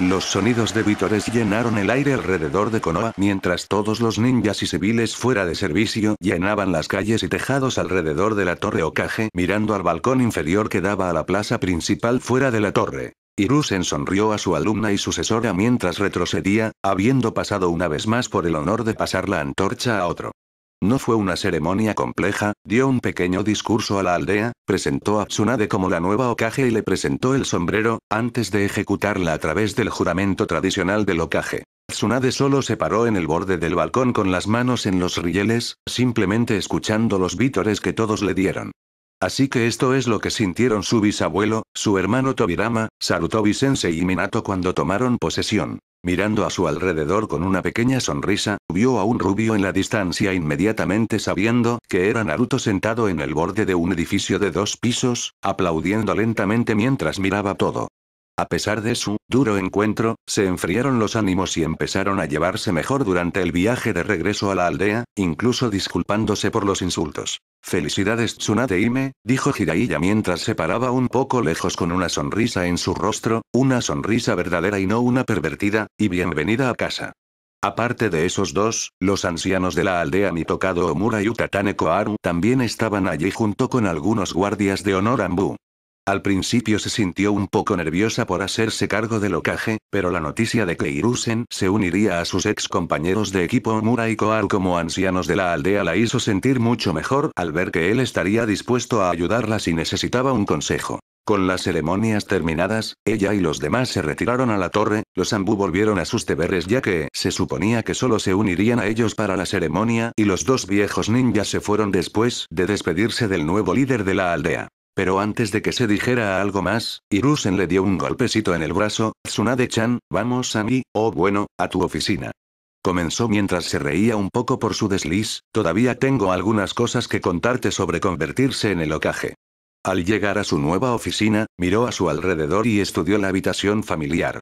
Los sonidos de vítores llenaron el aire alrededor de Konoha mientras todos los ninjas y civiles fuera de servicio llenaban las calles y tejados alrededor de la torre ocaje, mirando al balcón inferior que daba a la plaza principal fuera de la torre. Irusen sonrió a su alumna y sucesora mientras retrocedía, habiendo pasado una vez más por el honor de pasar la antorcha a otro. No fue una ceremonia compleja, dio un pequeño discurso a la aldea, presentó a Tsunade como la nueva Okage y le presentó el sombrero, antes de ejecutarla a través del juramento tradicional del Okage. Tsunade solo se paró en el borde del balcón con las manos en los rieles, simplemente escuchando los vítores que todos le dieron. Así que esto es lo que sintieron su bisabuelo, su hermano Tobirama, Sarutobi Sensei y Minato cuando tomaron posesión. Mirando a su alrededor con una pequeña sonrisa, vio a un rubio en la distancia inmediatamente sabiendo que era Naruto sentado en el borde de un edificio de dos pisos, aplaudiendo lentamente mientras miraba todo. A pesar de su duro encuentro, se enfriaron los ánimos y empezaron a llevarse mejor durante el viaje de regreso a la aldea, incluso disculpándose por los insultos. Felicidades Tsunade Ime, dijo Jiraiya mientras se paraba un poco lejos con una sonrisa en su rostro, una sonrisa verdadera y no una pervertida, y bienvenida a casa. Aparte de esos dos, los ancianos de la aldea Mitokado Omura y Utatane Koharu también estaban allí junto con algunos guardias de honor Ambu. Al principio se sintió un poco nerviosa por hacerse cargo del ocaje, pero la noticia de que Irusen se uniría a sus ex compañeros de equipo Mura y Koar como ancianos de la aldea la hizo sentir mucho mejor al ver que él estaría dispuesto a ayudarla si necesitaba un consejo. Con las ceremonias terminadas, ella y los demás se retiraron a la torre, los Ambu volvieron a sus deberes ya que se suponía que solo se unirían a ellos para la ceremonia y los dos viejos ninjas se fueron después de despedirse del nuevo líder de la aldea. Pero antes de que se dijera algo más, Irusen le dio un golpecito en el brazo, Tsunade-chan, vamos a mí, oh bueno, a tu oficina. Comenzó mientras se reía un poco por su desliz, todavía tengo algunas cosas que contarte sobre convertirse en el ocaje. Al llegar a su nueva oficina, miró a su alrededor y estudió la habitación familiar.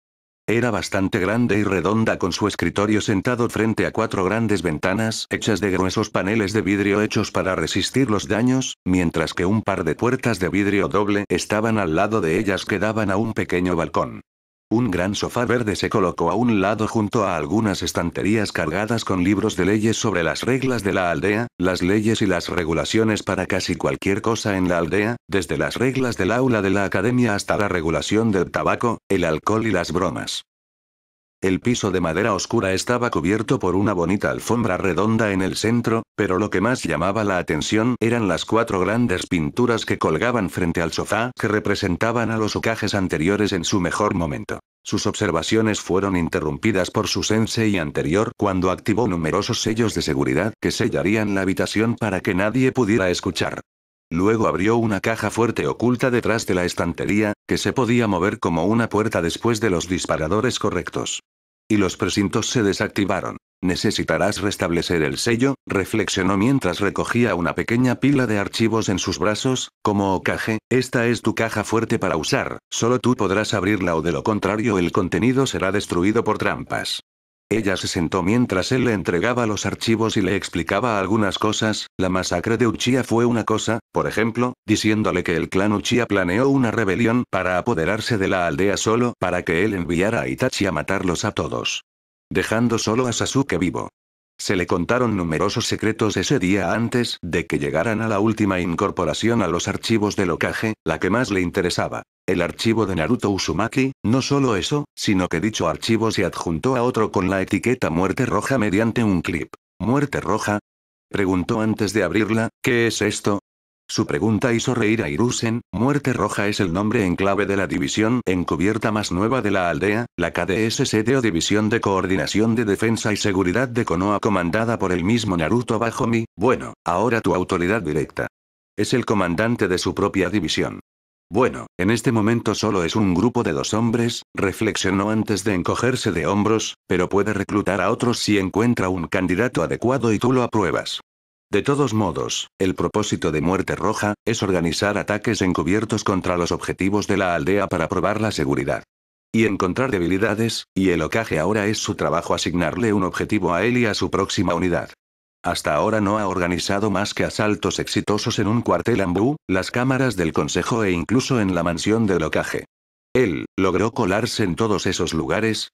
Era bastante grande y redonda con su escritorio sentado frente a cuatro grandes ventanas hechas de gruesos paneles de vidrio hechos para resistir los daños, mientras que un par de puertas de vidrio doble estaban al lado de ellas que daban a un pequeño balcón. Un gran sofá verde se colocó a un lado junto a algunas estanterías cargadas con libros de leyes sobre las reglas de la aldea, las leyes y las regulaciones para casi cualquier cosa en la aldea, desde las reglas del aula de la academia hasta la regulación del tabaco, el alcohol y las bromas. El piso de madera oscura estaba cubierto por una bonita alfombra redonda en el centro, pero lo que más llamaba la atención eran las cuatro grandes pinturas que colgaban frente al sofá que representaban a los ocajes anteriores en su mejor momento. Sus observaciones fueron interrumpidas por su sensei anterior cuando activó numerosos sellos de seguridad que sellarían la habitación para que nadie pudiera escuchar. Luego abrió una caja fuerte oculta detrás de la estantería, que se podía mover como una puerta después de los disparadores correctos. Y los presintos se desactivaron. Necesitarás restablecer el sello, reflexionó mientras recogía una pequeña pila de archivos en sus brazos, como ocaje, oh, esta es tu caja fuerte para usar, solo tú podrás abrirla o de lo contrario el contenido será destruido por trampas. Ella se sentó mientras él le entregaba los archivos y le explicaba algunas cosas, la masacre de Uchiha fue una cosa, por ejemplo, diciéndole que el clan Uchiha planeó una rebelión para apoderarse de la aldea solo para que él enviara a Itachi a matarlos a todos. Dejando solo a Sasuke vivo. Se le contaron numerosos secretos ese día antes de que llegaran a la última incorporación a los archivos de Okage, la que más le interesaba el archivo de Naruto Usumaki, no solo eso, sino que dicho archivo se adjuntó a otro con la etiqueta Muerte Roja mediante un clip. ¿Muerte Roja? Preguntó antes de abrirla, ¿qué es esto? Su pregunta hizo reír a Irusen, Muerte Roja es el nombre en clave de la división encubierta más nueva de la aldea, la KDSSD o División de Coordinación de Defensa y Seguridad de Konoha comandada por el mismo Naruto Bajomi, bueno, ahora tu autoridad directa. Es el comandante de su propia división. Bueno, en este momento solo es un grupo de dos hombres, reflexionó antes de encogerse de hombros, pero puede reclutar a otros si encuentra un candidato adecuado y tú lo apruebas. De todos modos, el propósito de Muerte Roja, es organizar ataques encubiertos contra los objetivos de la aldea para probar la seguridad. Y encontrar debilidades, y el ocaje ahora es su trabajo asignarle un objetivo a él y a su próxima unidad. Hasta ahora no ha organizado más que asaltos exitosos en un cuartel ambú, las cámaras del consejo e incluso en la mansión de locaje. Él, logró colarse en todos esos lugares,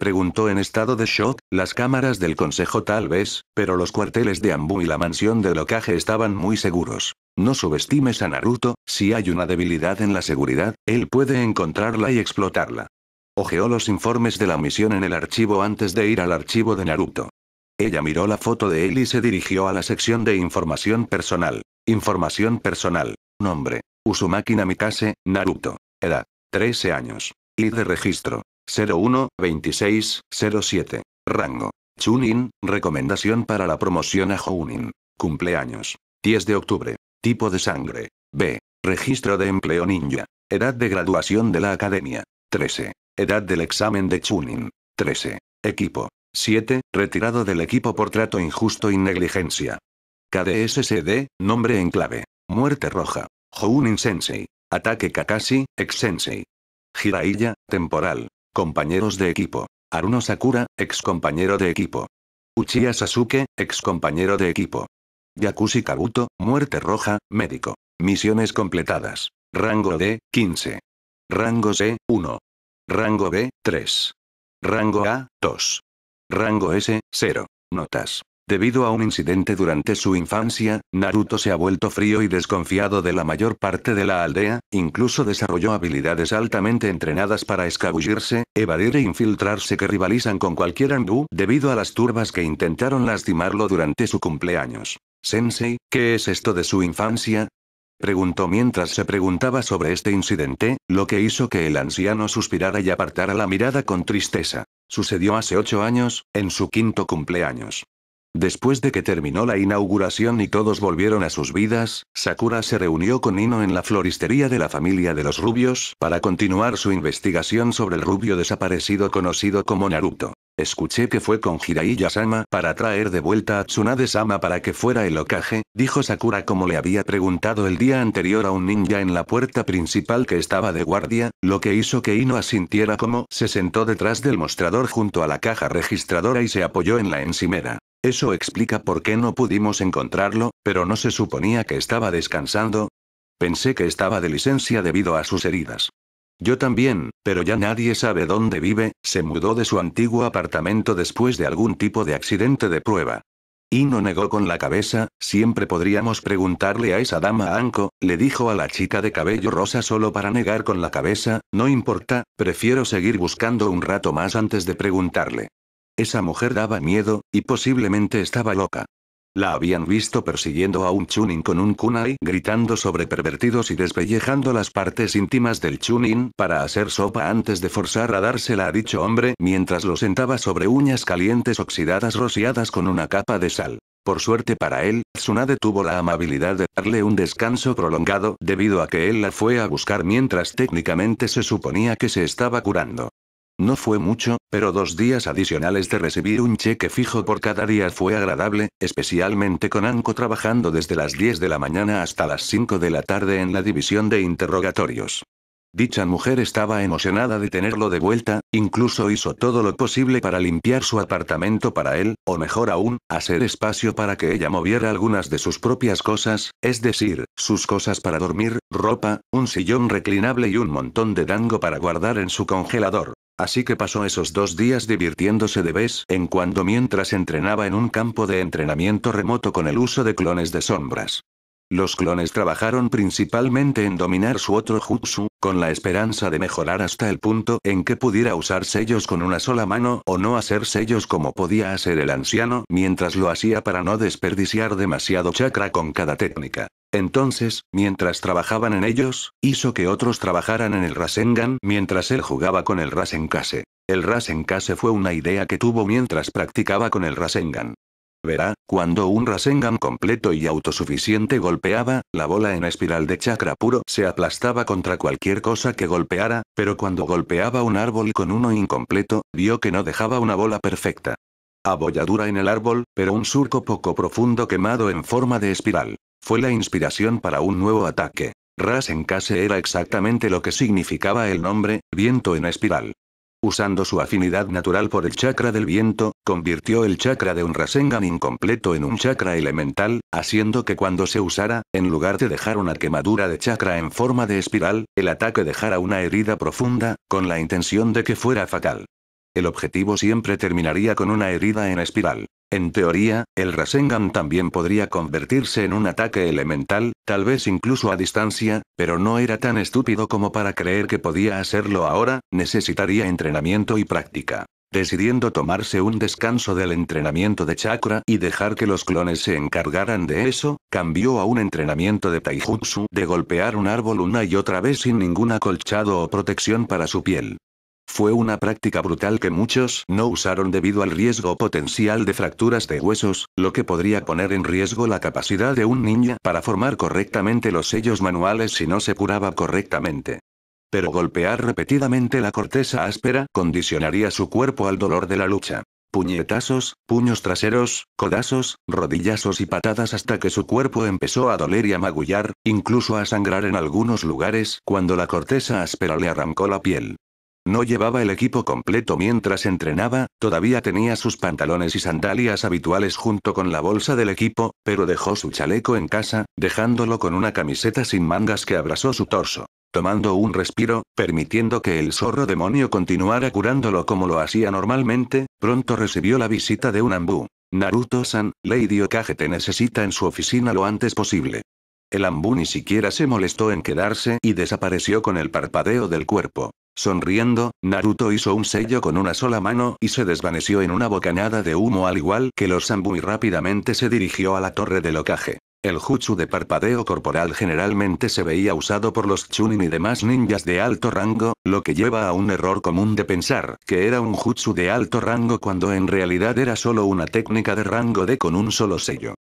Preguntó en estado de shock, las cámaras del consejo tal vez, pero los cuarteles de Ambu y la mansión de Locaje estaban muy seguros. No subestimes a Naruto, si hay una debilidad en la seguridad, él puede encontrarla y explotarla. Ojeó los informes de la misión en el archivo antes de ir al archivo de Naruto. Ella miró la foto de él y se dirigió a la sección de información personal. Información personal. Nombre. Uzumaki Namikaze, Naruto. Edad. 13 años. Y de registro. 01 26 07. Rango. Chunin, recomendación para la promoción a Jounin. Cumpleaños. 10 de octubre. Tipo de sangre. B. Registro de empleo ninja. Edad de graduación de la academia. 13. Edad del examen de Chunin. 13. Equipo. 7. Retirado del equipo por trato injusto y negligencia. KDSSD, nombre en clave. Muerte roja. Jounin Sensei. Ataque Kakashi, ex Sensei. Jiraiya, temporal. Compañeros de equipo. Aruno Sakura, ex compañero de equipo. Uchiha Sasuke, ex compañero de equipo. Yakushi Kabuto, muerte roja, médico. Misiones completadas. Rango D, 15. Rango C, 1. Rango B, 3. Rango A, 2. Rango S, 0. Notas. Debido a un incidente durante su infancia, Naruto se ha vuelto frío y desconfiado de la mayor parte de la aldea, incluso desarrolló habilidades altamente entrenadas para escabullirse, evadir e infiltrarse que rivalizan con cualquier andú debido a las turbas que intentaron lastimarlo durante su cumpleaños. Sensei, ¿qué es esto de su infancia? Preguntó mientras se preguntaba sobre este incidente, lo que hizo que el anciano suspirara y apartara la mirada con tristeza. Sucedió hace ocho años, en su quinto cumpleaños. Después de que terminó la inauguración y todos volvieron a sus vidas, Sakura se reunió con Nino en la floristería de la familia de los rubios para continuar su investigación sobre el rubio desaparecido conocido como Naruto. Escuché que fue con Jiraiya-sama para traer de vuelta a Tsunade-sama para que fuera el ocaje, dijo Sakura como le había preguntado el día anterior a un ninja en la puerta principal que estaba de guardia, lo que hizo que Ino asintiera como se sentó detrás del mostrador junto a la caja registradora y se apoyó en la encimera. Eso explica por qué no pudimos encontrarlo, pero no se suponía que estaba descansando. Pensé que estaba de licencia debido a sus heridas. Yo también, pero ya nadie sabe dónde vive, se mudó de su antiguo apartamento después de algún tipo de accidente de prueba. Y no negó con la cabeza, siempre podríamos preguntarle a esa dama Anko, le dijo a la chica de cabello rosa solo para negar con la cabeza, no importa, prefiero seguir buscando un rato más antes de preguntarle. Esa mujer daba miedo, y posiblemente estaba loca. La habían visto persiguiendo a un Chunin con un kunai, gritando sobre pervertidos y despellejando las partes íntimas del Chunin para hacer sopa antes de forzar a dársela a dicho hombre mientras lo sentaba sobre uñas calientes oxidadas rociadas con una capa de sal. Por suerte para él, Tsunade tuvo la amabilidad de darle un descanso prolongado debido a que él la fue a buscar mientras técnicamente se suponía que se estaba curando. No fue mucho, pero dos días adicionales de recibir un cheque fijo por cada día fue agradable, especialmente con Anko trabajando desde las 10 de la mañana hasta las 5 de la tarde en la división de interrogatorios. Dicha mujer estaba emocionada de tenerlo de vuelta, incluso hizo todo lo posible para limpiar su apartamento para él, o mejor aún, hacer espacio para que ella moviera algunas de sus propias cosas, es decir, sus cosas para dormir, ropa, un sillón reclinable y un montón de dango para guardar en su congelador. Así que pasó esos dos días divirtiéndose de vez en cuando mientras entrenaba en un campo de entrenamiento remoto con el uso de clones de sombras. Los clones trabajaron principalmente en dominar su otro jutsu, con la esperanza de mejorar hasta el punto en que pudiera usar sellos con una sola mano o no hacer sellos como podía hacer el anciano mientras lo hacía para no desperdiciar demasiado chakra con cada técnica. Entonces, mientras trabajaban en ellos, hizo que otros trabajaran en el Rasengan mientras él jugaba con el Rasenkase. El Rasenkase fue una idea que tuvo mientras practicaba con el Rasengan. Verá, cuando un Rasengan completo y autosuficiente golpeaba, la bola en espiral de chakra puro se aplastaba contra cualquier cosa que golpeara, pero cuando golpeaba un árbol con uno incompleto, vio que no dejaba una bola perfecta. Abolladura en el árbol, pero un surco poco profundo quemado en forma de espiral. Fue la inspiración para un nuevo ataque. Rasenkase era exactamente lo que significaba el nombre, viento en espiral. Usando su afinidad natural por el chakra del viento, convirtió el chakra de un Rasengan incompleto en un chakra elemental, haciendo que cuando se usara, en lugar de dejar una quemadura de chakra en forma de espiral, el ataque dejara una herida profunda, con la intención de que fuera fatal. El objetivo siempre terminaría con una herida en espiral. En teoría, el Rasengan también podría convertirse en un ataque elemental, tal vez incluso a distancia, pero no era tan estúpido como para creer que podía hacerlo ahora, necesitaría entrenamiento y práctica decidiendo tomarse un descanso del entrenamiento de chakra y dejar que los clones se encargaran de eso, cambió a un entrenamiento de taijutsu de golpear un árbol una y otra vez sin ningún acolchado o protección para su piel. Fue una práctica brutal que muchos no usaron debido al riesgo potencial de fracturas de huesos, lo que podría poner en riesgo la capacidad de un niño para formar correctamente los sellos manuales si no se curaba correctamente. Pero golpear repetidamente la corteza áspera condicionaría su cuerpo al dolor de la lucha. Puñetazos, puños traseros, codazos, rodillazos y patadas hasta que su cuerpo empezó a doler y a magullar, incluso a sangrar en algunos lugares cuando la corteza áspera le arrancó la piel. No llevaba el equipo completo mientras entrenaba, todavía tenía sus pantalones y sandalias habituales junto con la bolsa del equipo, pero dejó su chaleco en casa, dejándolo con una camiseta sin mangas que abrazó su torso. Tomando un respiro, permitiendo que el zorro demonio continuara curándolo como lo hacía normalmente, pronto recibió la visita de un ambú. Naruto-san, Lady Okage te necesita en su oficina lo antes posible. El ambú ni siquiera se molestó en quedarse y desapareció con el parpadeo del cuerpo. Sonriendo, Naruto hizo un sello con una sola mano y se desvaneció en una bocanada de humo al igual que los y rápidamente se dirigió a la torre de locaje El jutsu de parpadeo corporal generalmente se veía usado por los chunin y demás ninjas de alto rango, lo que lleva a un error común de pensar que era un jutsu de alto rango cuando en realidad era solo una técnica de rango D con un solo sello.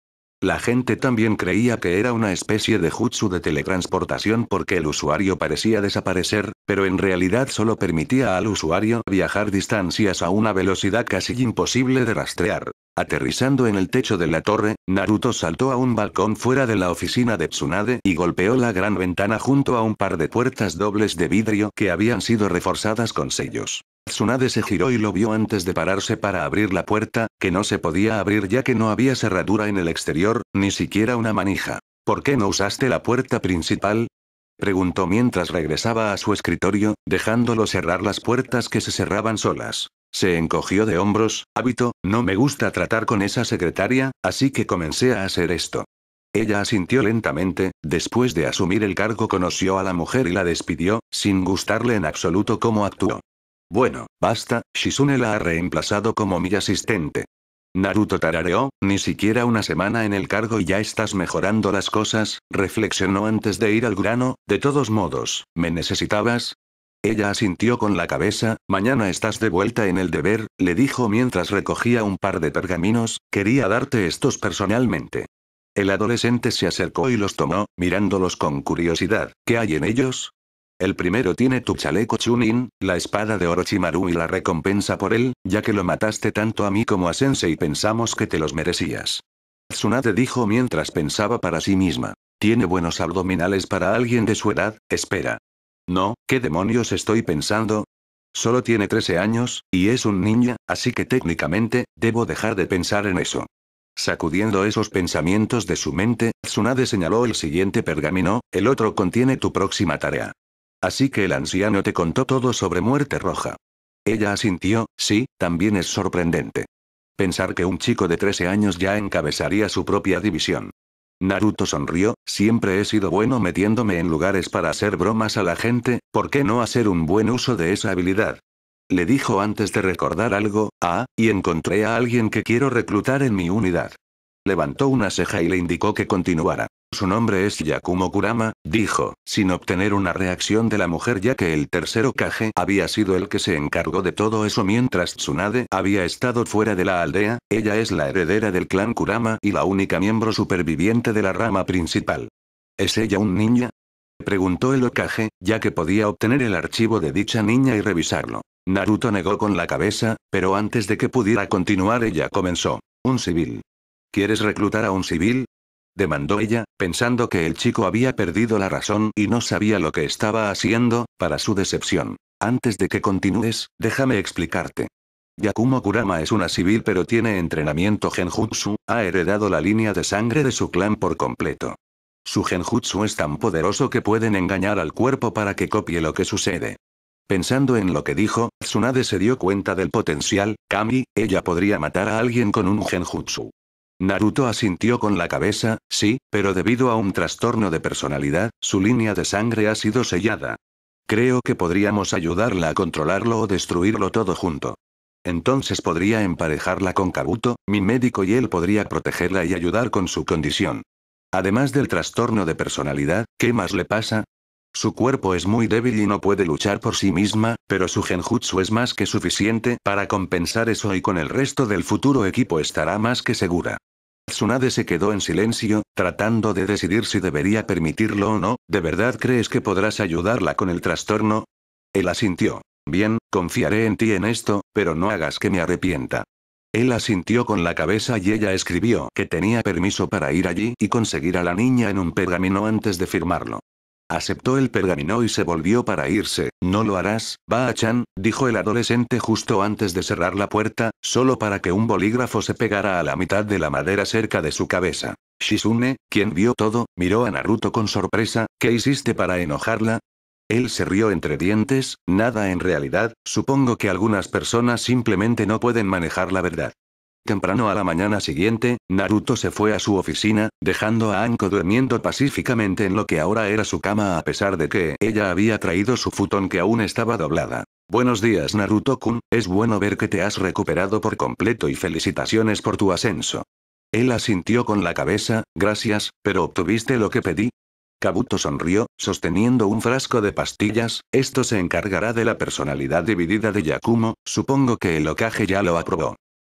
La gente también creía que era una especie de jutsu de teletransportación porque el usuario parecía desaparecer, pero en realidad solo permitía al usuario viajar distancias a una velocidad casi imposible de rastrear. Aterrizando en el techo de la torre, Naruto saltó a un balcón fuera de la oficina de Tsunade y golpeó la gran ventana junto a un par de puertas dobles de vidrio que habían sido reforzadas con sellos. Tsunade se giró y lo vio antes de pararse para abrir la puerta, que no se podía abrir ya que no había cerradura en el exterior, ni siquiera una manija. ¿Por qué no usaste la puerta principal? preguntó mientras regresaba a su escritorio, dejándolo cerrar las puertas que se cerraban solas. Se encogió de hombros, hábito, no me gusta tratar con esa secretaria, así que comencé a hacer esto. Ella asintió lentamente, después de asumir el cargo conoció a la mujer y la despidió, sin gustarle en absoluto cómo actuó. Bueno, basta, Shizune la ha reemplazado como mi asistente. Naruto tarareó, ni siquiera una semana en el cargo y ya estás mejorando las cosas, reflexionó antes de ir al grano, de todos modos, ¿me necesitabas? Ella asintió con la cabeza, mañana estás de vuelta en el deber, le dijo mientras recogía un par de pergaminos, quería darte estos personalmente. El adolescente se acercó y los tomó, mirándolos con curiosidad, ¿qué hay en ellos? El primero tiene tu chaleco Chunin, la espada de Orochimaru y la recompensa por él, ya que lo mataste tanto a mí como a Sensei y pensamos que te los merecías. Tsunade dijo mientras pensaba para sí misma. Tiene buenos abdominales para alguien de su edad, espera. No, ¿qué demonios estoy pensando? Solo tiene 13 años, y es un niño, así que técnicamente, debo dejar de pensar en eso. Sacudiendo esos pensamientos de su mente, Tsunade señaló el siguiente pergamino, el otro contiene tu próxima tarea. Así que el anciano te contó todo sobre muerte roja. Ella asintió, sí, también es sorprendente. Pensar que un chico de 13 años ya encabezaría su propia división. Naruto sonrió, siempre he sido bueno metiéndome en lugares para hacer bromas a la gente, ¿por qué no hacer un buen uso de esa habilidad? Le dijo antes de recordar algo, ah, y encontré a alguien que quiero reclutar en mi unidad. Levantó una ceja y le indicó que continuara. Su nombre es Yakumo Kurama, dijo, sin obtener una reacción de la mujer ya que el tercero Kage había sido el que se encargó de todo eso mientras Tsunade había estado fuera de la aldea, ella es la heredera del clan Kurama y la única miembro superviviente de la rama principal. ¿Es ella un niña? Preguntó el Okage, ya que podía obtener el archivo de dicha niña y revisarlo. Naruto negó con la cabeza, pero antes de que pudiera continuar ella comenzó. Un civil. ¿Quieres reclutar a un civil? demandó ella, pensando que el chico había perdido la razón y no sabía lo que estaba haciendo, para su decepción. Antes de que continúes, déjame explicarte. Yakumo Kurama es una civil pero tiene entrenamiento genjutsu, ha heredado la línea de sangre de su clan por completo. Su genjutsu es tan poderoso que pueden engañar al cuerpo para que copie lo que sucede. Pensando en lo que dijo, Tsunade se dio cuenta del potencial, Kami, ella podría matar a alguien con un genjutsu. Naruto asintió con la cabeza, sí, pero debido a un trastorno de personalidad, su línea de sangre ha sido sellada. Creo que podríamos ayudarla a controlarlo o destruirlo todo junto. Entonces podría emparejarla con Kabuto, mi médico y él podría protegerla y ayudar con su condición. Además del trastorno de personalidad, ¿qué más le pasa? Su cuerpo es muy débil y no puede luchar por sí misma, pero su genjutsu es más que suficiente para compensar eso y con el resto del futuro equipo estará más que segura. Tsunade se quedó en silencio, tratando de decidir si debería permitirlo o no, ¿de verdad crees que podrás ayudarla con el trastorno? Él asintió. Bien, confiaré en ti en esto, pero no hagas que me arrepienta. Él asintió con la cabeza y ella escribió que tenía permiso para ir allí y conseguir a la niña en un pergamino antes de firmarlo. Aceptó el pergamino y se volvió para irse. No lo harás, Ba-chan, dijo el adolescente justo antes de cerrar la puerta, solo para que un bolígrafo se pegara a la mitad de la madera cerca de su cabeza. Shizune, quien vio todo, miró a Naruto con sorpresa, ¿qué hiciste para enojarla? Él se rió entre dientes, nada en realidad, supongo que algunas personas simplemente no pueden manejar la verdad. Temprano a la mañana siguiente, Naruto se fue a su oficina, dejando a Anko durmiendo pacíficamente en lo que ahora era su cama a pesar de que ella había traído su futón que aún estaba doblada. Buenos días Naruto-kun, es bueno ver que te has recuperado por completo y felicitaciones por tu ascenso. Él asintió con la cabeza, gracias, pero obtuviste lo que pedí, Kabuto sonrió, sosteniendo un frasco de pastillas, esto se encargará de la personalidad dividida de Yakumo, supongo que el ocaje ya lo aprobó.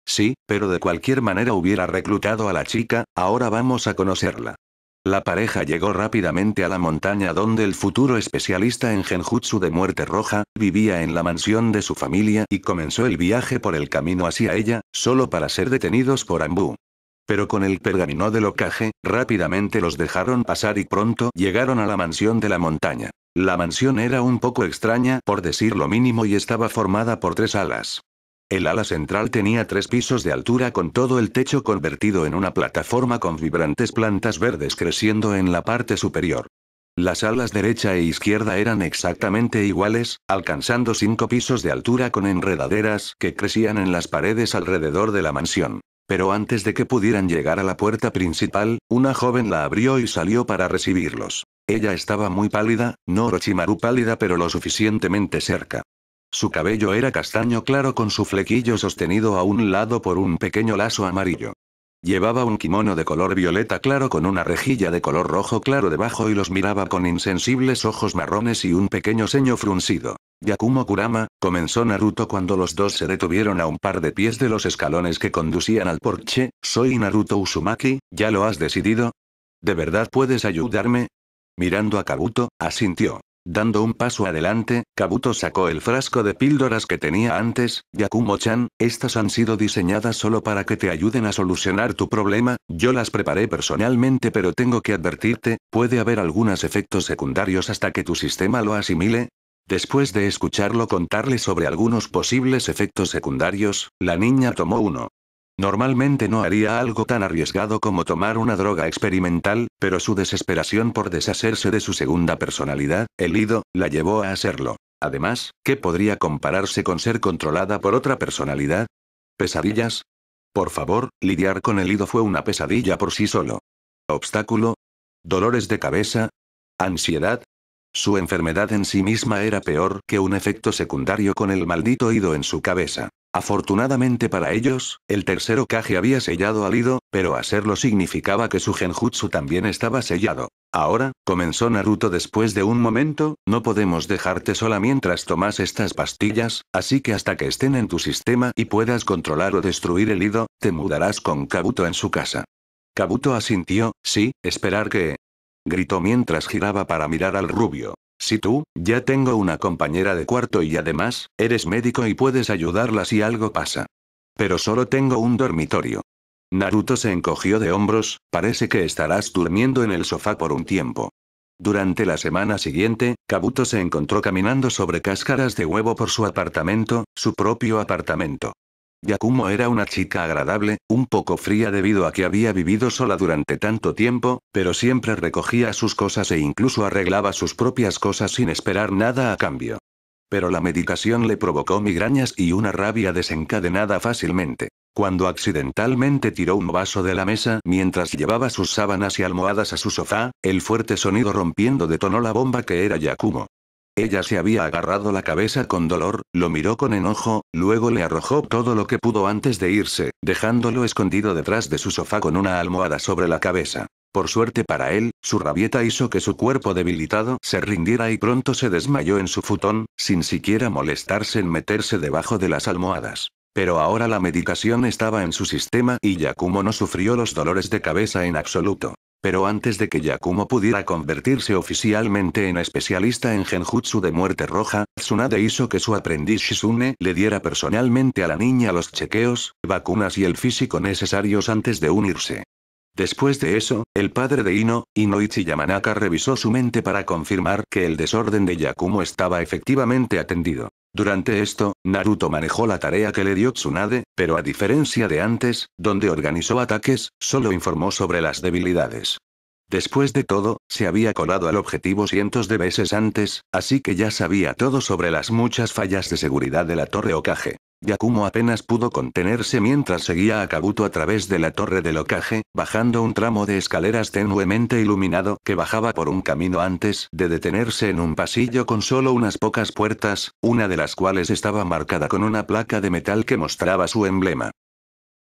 Sí, pero de cualquier manera hubiera reclutado a la chica, ahora vamos a conocerla. La pareja llegó rápidamente a la montaña donde el futuro especialista en genjutsu de muerte roja, vivía en la mansión de su familia y comenzó el viaje por el camino hacia ella, solo para ser detenidos por Ambu. Pero con el pergamino de locaje, rápidamente los dejaron pasar y pronto llegaron a la mansión de la montaña. La mansión era un poco extraña, por decir lo mínimo, y estaba formada por tres alas. El ala central tenía tres pisos de altura con todo el techo convertido en una plataforma con vibrantes plantas verdes creciendo en la parte superior. Las alas derecha e izquierda eran exactamente iguales, alcanzando cinco pisos de altura con enredaderas que crecían en las paredes alrededor de la mansión. Pero antes de que pudieran llegar a la puerta principal, una joven la abrió y salió para recibirlos. Ella estaba muy pálida, no Orochimaru pálida pero lo suficientemente cerca. Su cabello era castaño claro con su flequillo sostenido a un lado por un pequeño lazo amarillo. Llevaba un kimono de color violeta claro con una rejilla de color rojo claro debajo y los miraba con insensibles ojos marrones y un pequeño ceño fruncido. Yakumo Kurama, comenzó Naruto cuando los dos se detuvieron a un par de pies de los escalones que conducían al porche, soy Naruto Uzumaki, ¿ya lo has decidido? ¿De verdad puedes ayudarme? Mirando a Kabuto, asintió. Dando un paso adelante, Kabuto sacó el frasco de píldoras que tenía antes, Yakumo-chan, estas han sido diseñadas solo para que te ayuden a solucionar tu problema, yo las preparé personalmente pero tengo que advertirte, puede haber algunos efectos secundarios hasta que tu sistema lo asimile, Después de escucharlo contarle sobre algunos posibles efectos secundarios, la niña tomó uno. Normalmente no haría algo tan arriesgado como tomar una droga experimental, pero su desesperación por deshacerse de su segunda personalidad, el ido, la llevó a hacerlo. Además, ¿qué podría compararse con ser controlada por otra personalidad? ¿Pesadillas? Por favor, lidiar con el ido fue una pesadilla por sí solo. ¿Obstáculo? ¿Dolores de cabeza? ¿Ansiedad? Su enfermedad en sí misma era peor que un efecto secundario con el maldito ido en su cabeza. Afortunadamente para ellos, el tercero Kage había sellado al Ido, pero hacerlo significaba que su genjutsu también estaba sellado. Ahora, comenzó Naruto después de un momento, no podemos dejarte sola mientras tomas estas pastillas, así que hasta que estén en tu sistema y puedas controlar o destruir el Ido, te mudarás con Kabuto en su casa. Kabuto asintió, sí, esperar que... gritó mientras giraba para mirar al rubio. Si tú, ya tengo una compañera de cuarto y además, eres médico y puedes ayudarla si algo pasa. Pero solo tengo un dormitorio. Naruto se encogió de hombros, parece que estarás durmiendo en el sofá por un tiempo. Durante la semana siguiente, Kabuto se encontró caminando sobre cáscaras de huevo por su apartamento, su propio apartamento. Yakumo era una chica agradable, un poco fría debido a que había vivido sola durante tanto tiempo, pero siempre recogía sus cosas e incluso arreglaba sus propias cosas sin esperar nada a cambio. Pero la medicación le provocó migrañas y una rabia desencadenada fácilmente. Cuando accidentalmente tiró un vaso de la mesa mientras llevaba sus sábanas y almohadas a su sofá, el fuerte sonido rompiendo detonó la bomba que era Yakumo. Ella se había agarrado la cabeza con dolor, lo miró con enojo, luego le arrojó todo lo que pudo antes de irse, dejándolo escondido detrás de su sofá con una almohada sobre la cabeza. Por suerte para él, su rabieta hizo que su cuerpo debilitado se rindiera y pronto se desmayó en su futón, sin siquiera molestarse en meterse debajo de las almohadas. Pero ahora la medicación estaba en su sistema y Yakumo no sufrió los dolores de cabeza en absoluto. Pero antes de que Yakumo pudiera convertirse oficialmente en especialista en genjutsu de muerte roja, Tsunade hizo que su aprendiz Shizune le diera personalmente a la niña los chequeos, vacunas y el físico necesarios antes de unirse. Después de eso, el padre de Ino, Inoichi Yamanaka revisó su mente para confirmar que el desorden de Yakumo estaba efectivamente atendido. Durante esto, Naruto manejó la tarea que le dio Tsunade, pero a diferencia de antes, donde organizó ataques, solo informó sobre las debilidades. Después de todo, se había colado al objetivo cientos de veces antes, así que ya sabía todo sobre las muchas fallas de seguridad de la torre Okage. Yakumo apenas pudo contenerse mientras seguía a Kabuto a través de la torre del ocaje, bajando un tramo de escaleras tenuemente iluminado que bajaba por un camino antes de detenerse en un pasillo con solo unas pocas puertas, una de las cuales estaba marcada con una placa de metal que mostraba su emblema.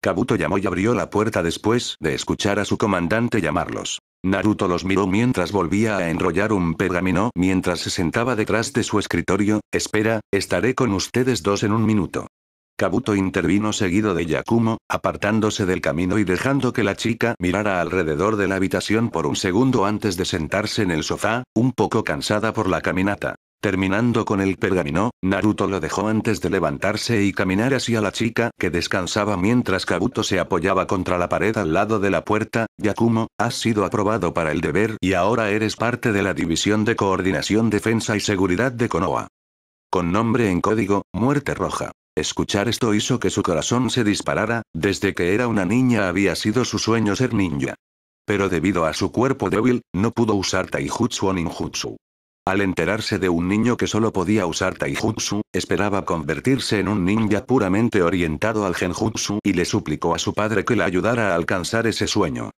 Kabuto llamó y abrió la puerta después de escuchar a su comandante llamarlos. Naruto los miró mientras volvía a enrollar un pergamino mientras se sentaba detrás de su escritorio, espera, estaré con ustedes dos en un minuto. Kabuto intervino seguido de Yakumo, apartándose del camino y dejando que la chica mirara alrededor de la habitación por un segundo antes de sentarse en el sofá, un poco cansada por la caminata. Terminando con el pergamino, Naruto lo dejó antes de levantarse y caminar hacia la chica que descansaba mientras Kabuto se apoyaba contra la pared al lado de la puerta, Yakumo, has sido aprobado para el deber y ahora eres parte de la División de Coordinación Defensa y Seguridad de Konoha. Con nombre en código, Muerte Roja. Escuchar esto hizo que su corazón se disparara, desde que era una niña había sido su sueño ser ninja. Pero debido a su cuerpo débil, no pudo usar taijutsu o ninjutsu. Al enterarse de un niño que solo podía usar taijutsu, esperaba convertirse en un ninja puramente orientado al genjutsu y le suplicó a su padre que le ayudara a alcanzar ese sueño.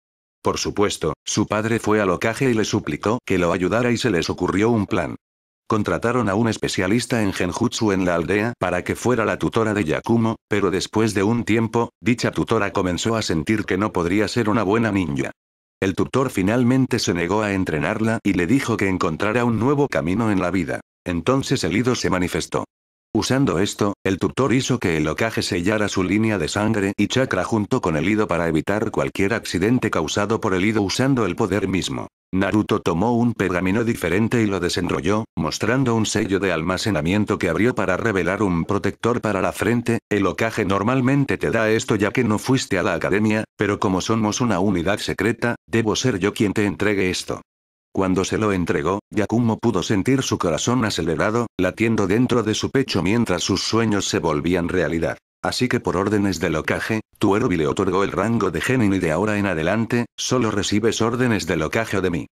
Por supuesto, su padre fue a ocaje y le suplicó que lo ayudara y se les ocurrió un plan. Contrataron a un especialista en genjutsu en la aldea para que fuera la tutora de Yakumo, pero después de un tiempo, dicha tutora comenzó a sentir que no podría ser una buena ninja. El tutor finalmente se negó a entrenarla y le dijo que encontrara un nuevo camino en la vida. Entonces el Ido se manifestó. Usando esto, el tutor hizo que el Okage sellara su línea de sangre y chakra junto con el Ido para evitar cualquier accidente causado por el Ido usando el poder mismo. Naruto tomó un pergamino diferente y lo desenrolló, mostrando un sello de almacenamiento que abrió para revelar un protector para la frente, el ocaje normalmente te da esto ya que no fuiste a la academia, pero como somos una unidad secreta, debo ser yo quien te entregue esto. Cuando se lo entregó, Yakumo pudo sentir su corazón acelerado, latiendo dentro de su pecho mientras sus sueños se volvían realidad. Así que por órdenes de tu héroe le otorgó el rango de y de ahora en adelante, solo recibes órdenes de locaje o de mí.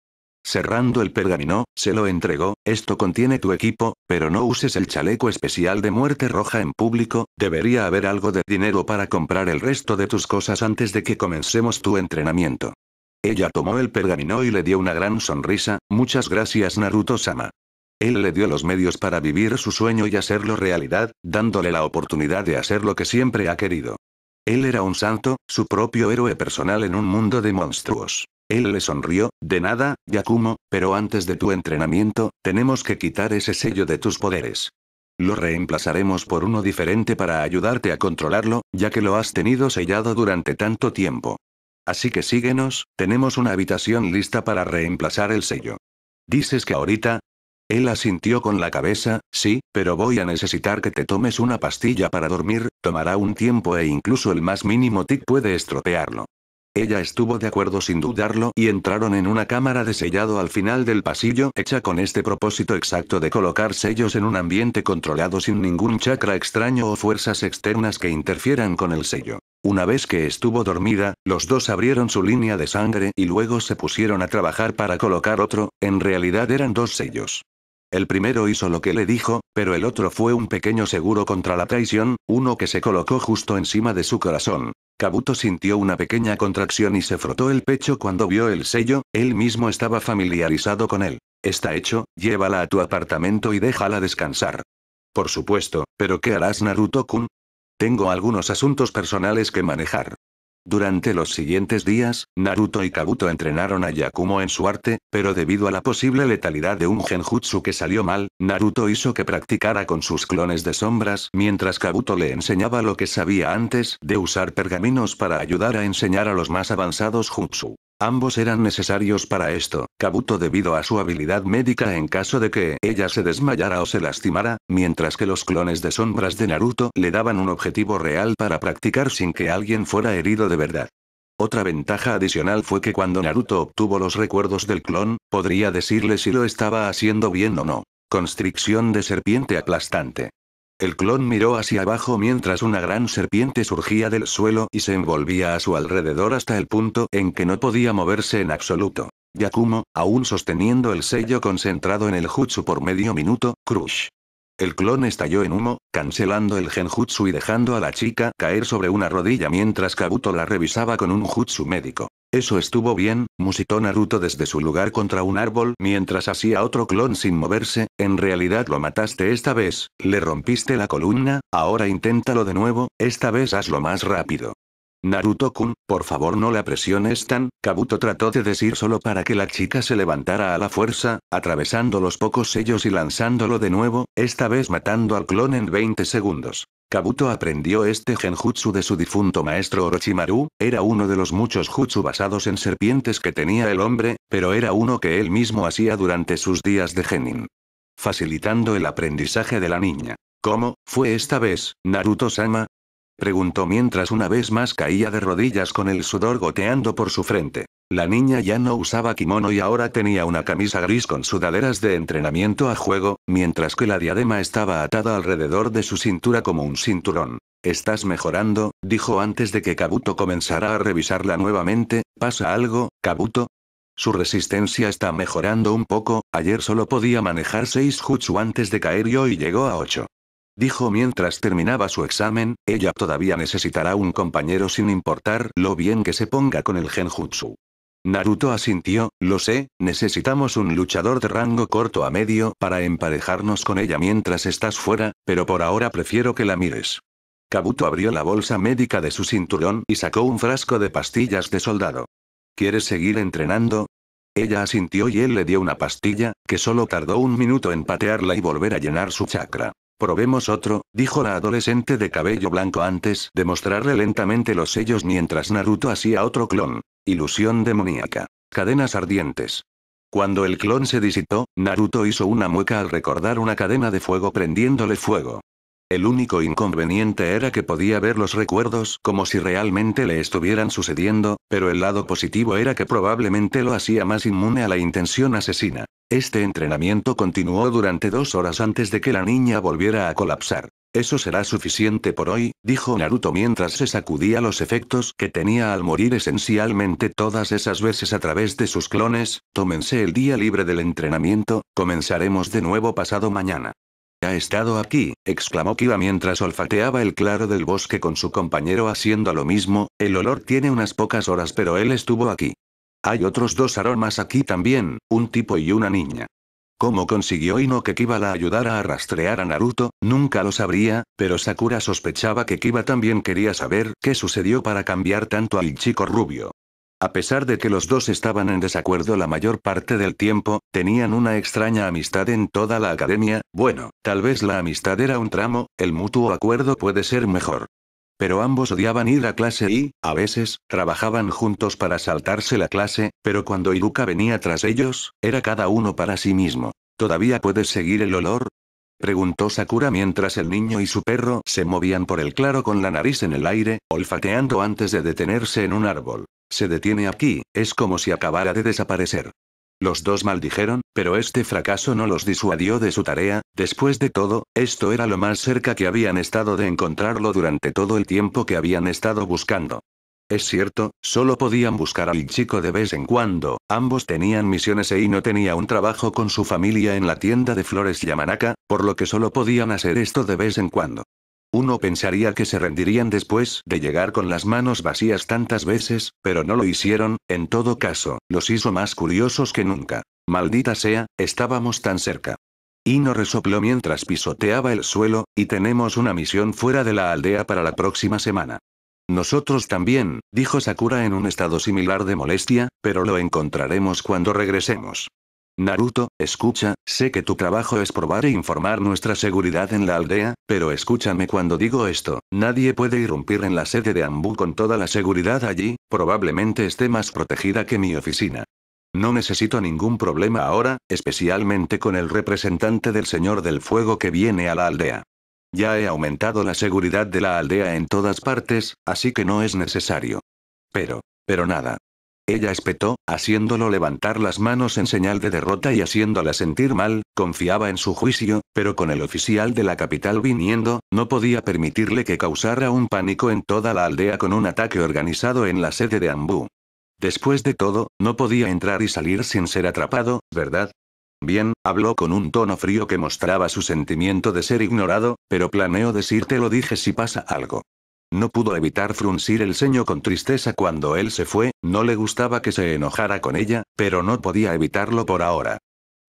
Cerrando el pergamino, se lo entregó, esto contiene tu equipo, pero no uses el chaleco especial de muerte roja en público, debería haber algo de dinero para comprar el resto de tus cosas antes de que comencemos tu entrenamiento. Ella tomó el pergamino y le dio una gran sonrisa, muchas gracias Naruto-sama. Él le dio los medios para vivir su sueño y hacerlo realidad, dándole la oportunidad de hacer lo que siempre ha querido. Él era un santo, su propio héroe personal en un mundo de monstruos. Él le sonrió, de nada, Yakumo, pero antes de tu entrenamiento, tenemos que quitar ese sello de tus poderes. Lo reemplazaremos por uno diferente para ayudarte a controlarlo, ya que lo has tenido sellado durante tanto tiempo. Así que síguenos, tenemos una habitación lista para reemplazar el sello. ¿Dices que ahorita? Él asintió con la cabeza, sí, pero voy a necesitar que te tomes una pastilla para dormir, tomará un tiempo e incluso el más mínimo tic puede estropearlo. Ella estuvo de acuerdo sin dudarlo y entraron en una cámara de sellado al final del pasillo hecha con este propósito exacto de colocar sellos en un ambiente controlado sin ningún chakra extraño o fuerzas externas que interfieran con el sello. Una vez que estuvo dormida, los dos abrieron su línea de sangre y luego se pusieron a trabajar para colocar otro, en realidad eran dos sellos. El primero hizo lo que le dijo, pero el otro fue un pequeño seguro contra la traición, uno que se colocó justo encima de su corazón. Kabuto sintió una pequeña contracción y se frotó el pecho cuando vio el sello, él mismo estaba familiarizado con él. Está hecho, llévala a tu apartamento y déjala descansar. Por supuesto, pero ¿qué harás Naruto-kun? Tengo algunos asuntos personales que manejar. Durante los siguientes días, Naruto y Kabuto entrenaron a Yakumo en su arte, pero debido a la posible letalidad de un genjutsu que salió mal, Naruto hizo que practicara con sus clones de sombras mientras Kabuto le enseñaba lo que sabía antes de usar pergaminos para ayudar a enseñar a los más avanzados jutsu. Ambos eran necesarios para esto, Kabuto debido a su habilidad médica en caso de que ella se desmayara o se lastimara, mientras que los clones de sombras de Naruto le daban un objetivo real para practicar sin que alguien fuera herido de verdad. Otra ventaja adicional fue que cuando Naruto obtuvo los recuerdos del clon, podría decirle si lo estaba haciendo bien o no. Constricción de serpiente aplastante. El clon miró hacia abajo mientras una gran serpiente surgía del suelo y se envolvía a su alrededor hasta el punto en que no podía moverse en absoluto. Yakumo, aún sosteniendo el sello concentrado en el jutsu por medio minuto, crush. El clon estalló en humo, cancelando el genjutsu y dejando a la chica caer sobre una rodilla mientras Kabuto la revisaba con un jutsu médico. Eso estuvo bien, musitó Naruto desde su lugar contra un árbol mientras hacía otro clon sin moverse, en realidad lo mataste esta vez, le rompiste la columna, ahora inténtalo de nuevo, esta vez hazlo más rápido. Naruto-kun, por favor no la presiones tan, Kabuto trató de decir solo para que la chica se levantara a la fuerza, atravesando los pocos sellos y lanzándolo de nuevo, esta vez matando al clon en 20 segundos. Kabuto aprendió este genjutsu de su difunto maestro Orochimaru, era uno de los muchos jutsu basados en serpientes que tenía el hombre, pero era uno que él mismo hacía durante sus días de genin. Facilitando el aprendizaje de la niña. ¿Cómo, fue esta vez, Naruto-sama? Preguntó mientras una vez más caía de rodillas con el sudor goteando por su frente. La niña ya no usaba kimono y ahora tenía una camisa gris con sudaderas de entrenamiento a juego, mientras que la diadema estaba atada alrededor de su cintura como un cinturón. Estás mejorando, dijo antes de que Kabuto comenzara a revisarla nuevamente. ¿Pasa algo, Kabuto? Su resistencia está mejorando un poco, ayer solo podía manejar 6 jutsu antes de caer yo y llegó a 8 dijo mientras terminaba su examen, ella todavía necesitará un compañero sin importar lo bien que se ponga con el genjutsu. Naruto asintió, lo sé, necesitamos un luchador de rango corto a medio para emparejarnos con ella mientras estás fuera, pero por ahora prefiero que la mires. Kabuto abrió la bolsa médica de su cinturón y sacó un frasco de pastillas de soldado. ¿Quieres seguir entrenando? Ella asintió y él le dio una pastilla, que solo tardó un minuto en patearla y volver a llenar su chakra. Probemos otro, dijo la adolescente de cabello blanco antes de mostrarle lentamente los sellos mientras Naruto hacía otro clon. Ilusión demoníaca. Cadenas ardientes. Cuando el clon se disitó, Naruto hizo una mueca al recordar una cadena de fuego prendiéndole fuego. El único inconveniente era que podía ver los recuerdos como si realmente le estuvieran sucediendo, pero el lado positivo era que probablemente lo hacía más inmune a la intención asesina. Este entrenamiento continuó durante dos horas antes de que la niña volviera a colapsar. Eso será suficiente por hoy, dijo Naruto mientras se sacudía los efectos que tenía al morir esencialmente todas esas veces a través de sus clones, tómense el día libre del entrenamiento, comenzaremos de nuevo pasado mañana. Ha estado aquí, exclamó Kiba mientras olfateaba el claro del bosque con su compañero haciendo lo mismo, el olor tiene unas pocas horas pero él estuvo aquí. Hay otros dos aromas aquí también, un tipo y una niña. Cómo consiguió Ino que Kiba la ayudara a rastrear a Naruto, nunca lo sabría, pero Sakura sospechaba que Kiba también quería saber qué sucedió para cambiar tanto al chico rubio. A pesar de que los dos estaban en desacuerdo la mayor parte del tiempo, tenían una extraña amistad en toda la academia, bueno, tal vez la amistad era un tramo, el mutuo acuerdo puede ser mejor. Pero ambos odiaban ir a clase y, a veces, trabajaban juntos para saltarse la clase, pero cuando Iruka venía tras ellos, era cada uno para sí mismo. ¿Todavía puedes seguir el olor? Preguntó Sakura mientras el niño y su perro se movían por el claro con la nariz en el aire, olfateando antes de detenerse en un árbol. Se detiene aquí, es como si acabara de desaparecer. Los dos maldijeron, pero este fracaso no los disuadió de su tarea, después de todo, esto era lo más cerca que habían estado de encontrarlo durante todo el tiempo que habían estado buscando. Es cierto, solo podían buscar al chico de vez en cuando, ambos tenían misiones e no tenía un trabajo con su familia en la tienda de flores Yamanaka, por lo que solo podían hacer esto de vez en cuando. Uno pensaría que se rendirían después de llegar con las manos vacías tantas veces, pero no lo hicieron, en todo caso, los hizo más curiosos que nunca. Maldita sea, estábamos tan cerca. no resopló mientras pisoteaba el suelo, y tenemos una misión fuera de la aldea para la próxima semana. Nosotros también, dijo Sakura en un estado similar de molestia, pero lo encontraremos cuando regresemos. Naruto, escucha, sé que tu trabajo es probar e informar nuestra seguridad en la aldea, pero escúchame cuando digo esto, nadie puede irrumpir en la sede de Ambu con toda la seguridad allí, probablemente esté más protegida que mi oficina. No necesito ningún problema ahora, especialmente con el representante del Señor del Fuego que viene a la aldea. Ya he aumentado la seguridad de la aldea en todas partes, así que no es necesario. Pero, pero nada, ella espetó, haciéndolo levantar las manos en señal de derrota y haciéndola sentir mal, confiaba en su juicio, pero con el oficial de la capital viniendo, no podía permitirle que causara un pánico en toda la aldea con un ataque organizado en la sede de Ambú. Después de todo, no podía entrar y salir sin ser atrapado, ¿verdad? Bien, habló con un tono frío que mostraba su sentimiento de ser ignorado, pero planeo lo dije si pasa algo. No pudo evitar fruncir el ceño con tristeza cuando él se fue, no le gustaba que se enojara con ella, pero no podía evitarlo por ahora.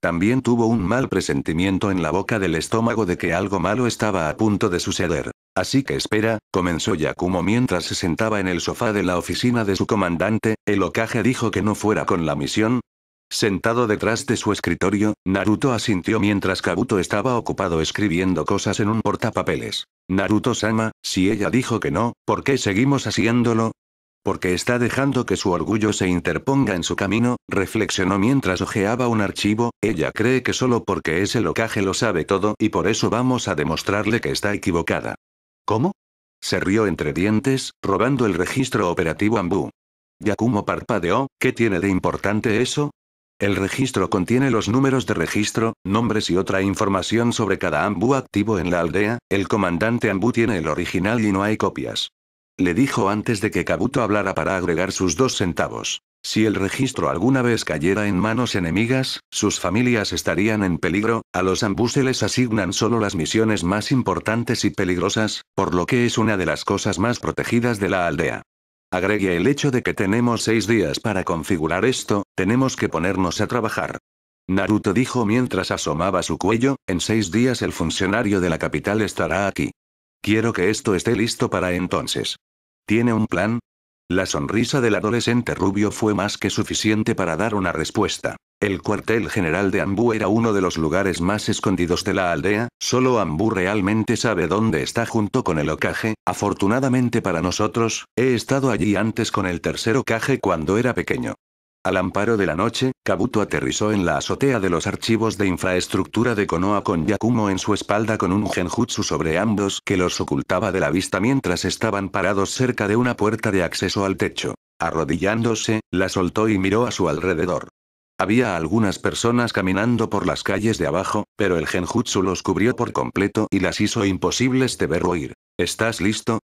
También tuvo un mal presentimiento en la boca del estómago de que algo malo estaba a punto de suceder. Así que espera, comenzó Yakumo mientras se sentaba en el sofá de la oficina de su comandante, el ocaje dijo que no fuera con la misión, Sentado detrás de su escritorio, Naruto asintió mientras Kabuto estaba ocupado escribiendo cosas en un portapapeles. Naruto-sama, si ella dijo que no, ¿por qué seguimos haciéndolo? Porque está dejando que su orgullo se interponga en su camino, reflexionó mientras ojeaba un archivo, ella cree que solo porque ese locaje lo sabe todo y por eso vamos a demostrarle que está equivocada. ¿Cómo? Se rió entre dientes, robando el registro operativo Ambu. Yakumo parpadeó, ¿qué tiene de importante eso? El registro contiene los números de registro, nombres y otra información sobre cada Ambu activo en la aldea, el comandante Ambu tiene el original y no hay copias. Le dijo antes de que Kabuto hablara para agregar sus dos centavos. Si el registro alguna vez cayera en manos enemigas, sus familias estarían en peligro, a los ambú se les asignan solo las misiones más importantes y peligrosas, por lo que es una de las cosas más protegidas de la aldea. Agregue el hecho de que tenemos seis días para configurar esto, tenemos que ponernos a trabajar. Naruto dijo mientras asomaba su cuello, en seis días el funcionario de la capital estará aquí. Quiero que esto esté listo para entonces. ¿Tiene un plan? La sonrisa del adolescente rubio fue más que suficiente para dar una respuesta. El cuartel general de Ambu era uno de los lugares más escondidos de la aldea, solo Ambu realmente sabe dónde está junto con el ocaje, afortunadamente para nosotros, he estado allí antes con el tercer ocaje cuando era pequeño. Al amparo de la noche, Kabuto aterrizó en la azotea de los archivos de infraestructura de Konoha con Yakumo en su espalda con un genjutsu sobre ambos que los ocultaba de la vista mientras estaban parados cerca de una puerta de acceso al techo. Arrodillándose, la soltó y miró a su alrededor. Había algunas personas caminando por las calles de abajo, pero el genjutsu los cubrió por completo y las hizo imposibles de ver o oír. ¿Estás listo?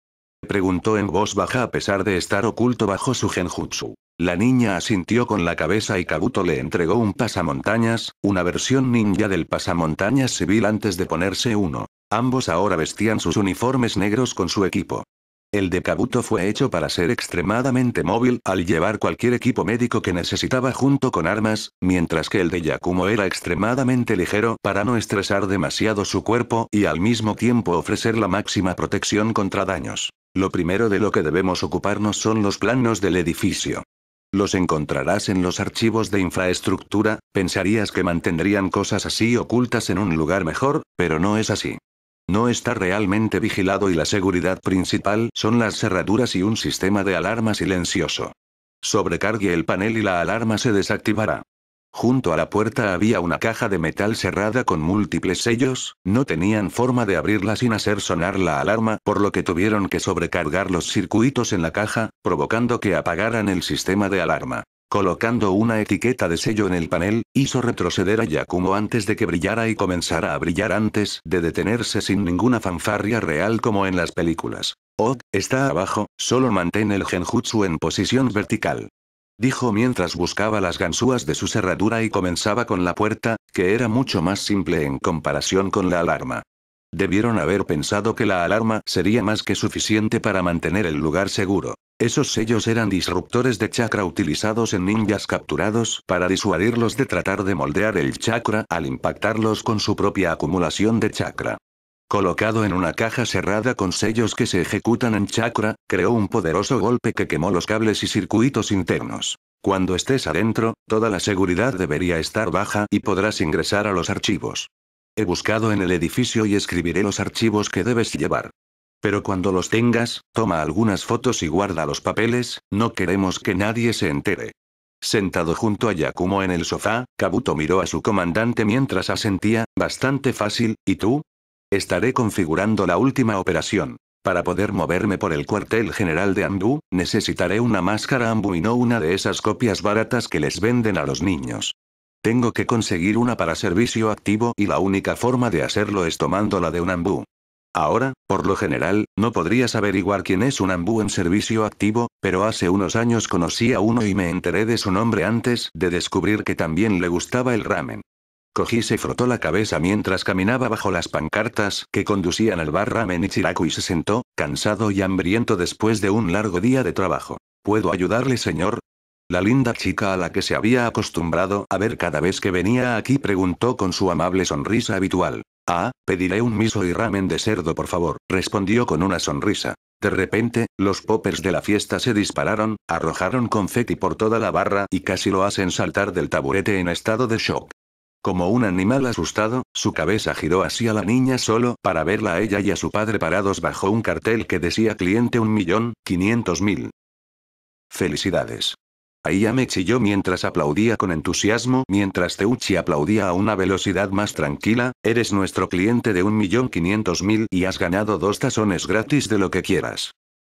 Preguntó en voz baja a pesar de estar oculto bajo su genjutsu. La niña asintió con la cabeza y Kabuto le entregó un pasamontañas, una versión ninja del pasamontañas civil antes de ponerse uno. Ambos ahora vestían sus uniformes negros con su equipo. El de Kabuto fue hecho para ser extremadamente móvil al llevar cualquier equipo médico que necesitaba junto con armas, mientras que el de Yakumo era extremadamente ligero para no estresar demasiado su cuerpo y al mismo tiempo ofrecer la máxima protección contra daños. Lo primero de lo que debemos ocuparnos son los planos del edificio. Los encontrarás en los archivos de infraestructura, pensarías que mantendrían cosas así ocultas en un lugar mejor, pero no es así. No está realmente vigilado y la seguridad principal son las cerraduras y un sistema de alarma silencioso. Sobrecargue el panel y la alarma se desactivará. Junto a la puerta había una caja de metal cerrada con múltiples sellos, no tenían forma de abrirla sin hacer sonar la alarma, por lo que tuvieron que sobrecargar los circuitos en la caja, provocando que apagaran el sistema de alarma. Colocando una etiqueta de sello en el panel, hizo retroceder a Yakumo antes de que brillara y comenzara a brillar antes de detenerse sin ninguna fanfarria real como en las películas. Og, está abajo, solo mantén el genjutsu en posición vertical. Dijo mientras buscaba las ganzúas de su cerradura y comenzaba con la puerta, que era mucho más simple en comparación con la alarma. Debieron haber pensado que la alarma sería más que suficiente para mantener el lugar seguro. Esos sellos eran disruptores de chakra utilizados en ninjas capturados para disuadirlos de tratar de moldear el chakra al impactarlos con su propia acumulación de chakra. Colocado en una caja cerrada con sellos que se ejecutan en chakra, creó un poderoso golpe que quemó los cables y circuitos internos. Cuando estés adentro, toda la seguridad debería estar baja y podrás ingresar a los archivos. He buscado en el edificio y escribiré los archivos que debes llevar. Pero cuando los tengas, toma algunas fotos y guarda los papeles, no queremos que nadie se entere. Sentado junto a Yakumo en el sofá, Kabuto miró a su comandante mientras asentía, bastante fácil, ¿y tú? Estaré configurando la última operación. Para poder moverme por el cuartel general de Ambu, necesitaré una máscara Ambu y no una de esas copias baratas que les venden a los niños. Tengo que conseguir una para servicio activo y la única forma de hacerlo es tomando la de un ambú. Ahora, por lo general, no podrías averiguar quién es un ambú en servicio activo, pero hace unos años conocí a uno y me enteré de su nombre antes de descubrir que también le gustaba el ramen. cogí se frotó la cabeza mientras caminaba bajo las pancartas que conducían al bar Ramen Ichiraku y se sentó, cansado y hambriento después de un largo día de trabajo. ¿Puedo ayudarle, señor? La linda chica a la que se había acostumbrado a ver cada vez que venía aquí preguntó con su amable sonrisa habitual. Ah, pediré un miso y ramen de cerdo por favor, respondió con una sonrisa. De repente, los poppers de la fiesta se dispararon, arrojaron confeti por toda la barra y casi lo hacen saltar del taburete en estado de shock. Como un animal asustado, su cabeza giró hacia la niña solo para verla a ella y a su padre parados bajo un cartel que decía cliente un millón, quinientos mil. Felicidades me chilló mientras aplaudía con entusiasmo, mientras Teuchi aplaudía a una velocidad más tranquila, eres nuestro cliente de 1.500.000 y has ganado dos tazones gratis de lo que quieras.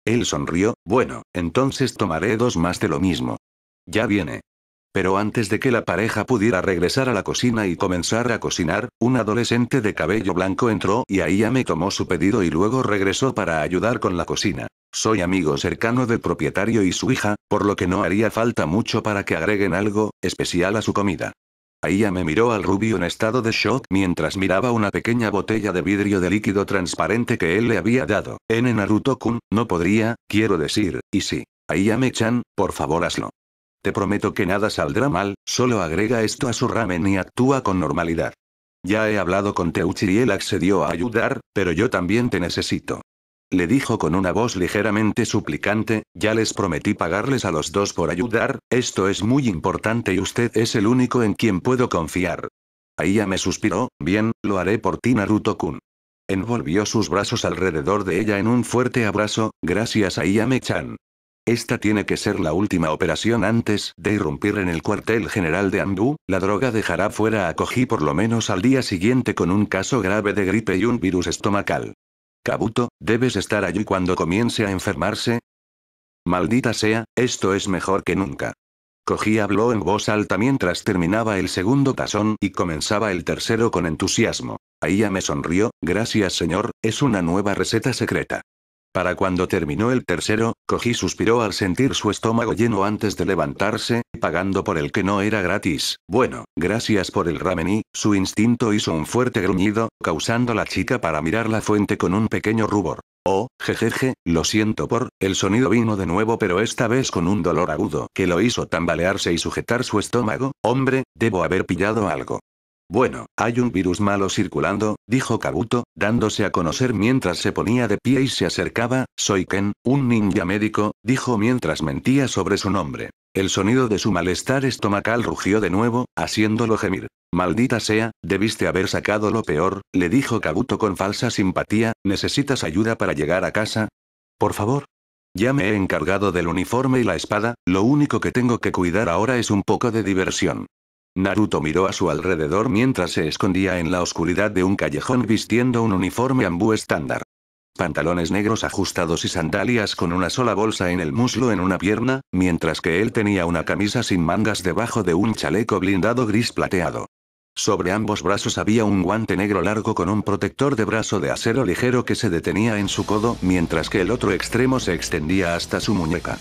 Él sonrió, bueno, entonces tomaré dos más de lo mismo. Ya viene. Pero antes de que la pareja pudiera regresar a la cocina y comenzar a cocinar, un adolescente de cabello blanco entró y me tomó su pedido y luego regresó para ayudar con la cocina. Soy amigo cercano del propietario y su hija, por lo que no haría falta mucho para que agreguen algo especial a su comida. me miró al rubio en estado de shock mientras miraba una pequeña botella de vidrio de líquido transparente que él le había dado. En Naruto-kun, no podría, quiero decir, y sí. Me chan por favor hazlo. Te prometo que nada saldrá mal, solo agrega esto a su ramen y actúa con normalidad. Ya he hablado con Teuchi y él accedió a ayudar, pero yo también te necesito. Le dijo con una voz ligeramente suplicante, ya les prometí pagarles a los dos por ayudar, esto es muy importante y usted es el único en quien puedo confiar. Aya me suspiró, bien, lo haré por ti Naruto-kun. Envolvió sus brazos alrededor de ella en un fuerte abrazo, gracias a Iyame-chan. Esta tiene que ser la última operación antes de irrumpir en el cuartel general de Andú, la droga dejará fuera a Koji por lo menos al día siguiente con un caso grave de gripe y un virus estomacal. Kabuto, debes estar allí cuando comience a enfermarse. Maldita sea, esto es mejor que nunca. Cogí habló en voz alta mientras terminaba el segundo tazón y comenzaba el tercero con entusiasmo. ella me sonrió, gracias señor, es una nueva receta secreta. Para cuando terminó el tercero, Koji suspiró al sentir su estómago lleno antes de levantarse, pagando por el que no era gratis. Bueno, gracias por el ramen su instinto hizo un fuerte gruñido, causando a la chica para mirar la fuente con un pequeño rubor. Oh, jejeje, lo siento por, el sonido vino de nuevo pero esta vez con un dolor agudo que lo hizo tambalearse y sujetar su estómago, hombre, debo haber pillado algo. Bueno, hay un virus malo circulando, dijo Kabuto, dándose a conocer mientras se ponía de pie y se acercaba, soy Ken, un ninja médico, dijo mientras mentía sobre su nombre. El sonido de su malestar estomacal rugió de nuevo, haciéndolo gemir. Maldita sea, debiste haber sacado lo peor, le dijo Kabuto con falsa simpatía, ¿necesitas ayuda para llegar a casa? Por favor. Ya me he encargado del uniforme y la espada, lo único que tengo que cuidar ahora es un poco de diversión. Naruto miró a su alrededor mientras se escondía en la oscuridad de un callejón vistiendo un uniforme ambú estándar. Pantalones negros ajustados y sandalias con una sola bolsa en el muslo en una pierna, mientras que él tenía una camisa sin mangas debajo de un chaleco blindado gris plateado. Sobre ambos brazos había un guante negro largo con un protector de brazo de acero ligero que se detenía en su codo, mientras que el otro extremo se extendía hasta su muñeca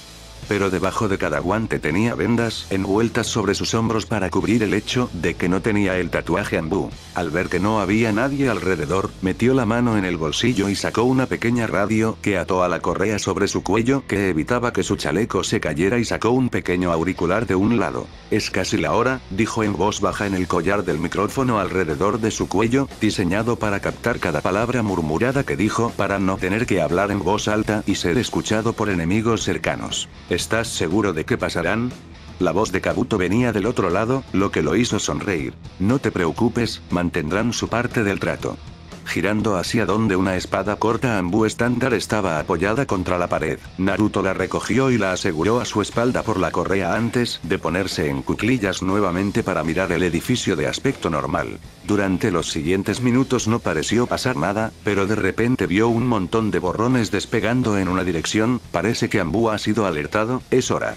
pero debajo de cada guante tenía vendas envueltas sobre sus hombros para cubrir el hecho de que no tenía el tatuaje ambú. Al ver que no había nadie alrededor, metió la mano en el bolsillo y sacó una pequeña radio que ató a la correa sobre su cuello que evitaba que su chaleco se cayera y sacó un pequeño auricular de un lado. Es casi la hora, dijo en voz baja en el collar del micrófono alrededor de su cuello, diseñado para captar cada palabra murmurada que dijo para no tener que hablar en voz alta y ser escuchado por enemigos cercanos. ¿Estás seguro de qué pasarán? La voz de Kabuto venía del otro lado, lo que lo hizo sonreír. No te preocupes, mantendrán su parte del trato girando hacia donde una espada corta ambu estándar estaba apoyada contra la pared. Naruto la recogió y la aseguró a su espalda por la correa antes de ponerse en cuclillas nuevamente para mirar el edificio de aspecto normal. Durante los siguientes minutos no pareció pasar nada, pero de repente vio un montón de borrones despegando en una dirección, parece que Ambu ha sido alertado, es hora.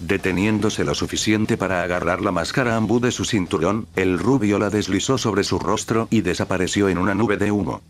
Deteniéndose lo suficiente para agarrar la máscara ambú de su cinturón, el rubio la deslizó sobre su rostro y desapareció en una nube de humo.